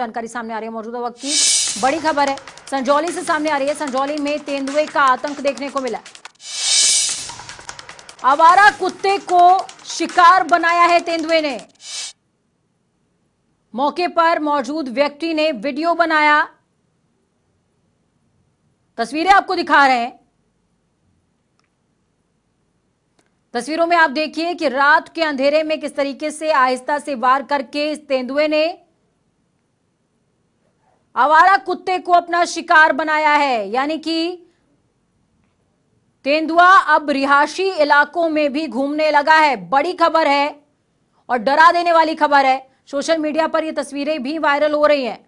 जानकारी सामने आ रही है मौजूदा वक्त की बड़ी खबर है संजौली से सामने आ रही है संजौली में तेंदुए का आतंक देखने को मिला आवारा कुत्ते को शिकार बनाया है तेंदुए ने मौके पर मौजूद व्यक्ति ने वीडियो बनाया तस्वीरें आपको दिखा रहे हैं तस्वीरों में आप देखिए कि रात के अंधेरे में किस तरीके से आहिस्ता से वार करके इस तेंदुए ने आवारा कुत्ते को अपना शिकार बनाया है यानी कि तेंदुआ अब रिहायशी इलाकों में भी घूमने लगा है बड़ी खबर है और डरा देने वाली खबर है सोशल मीडिया पर ये तस्वीरें भी वायरल हो रही हैं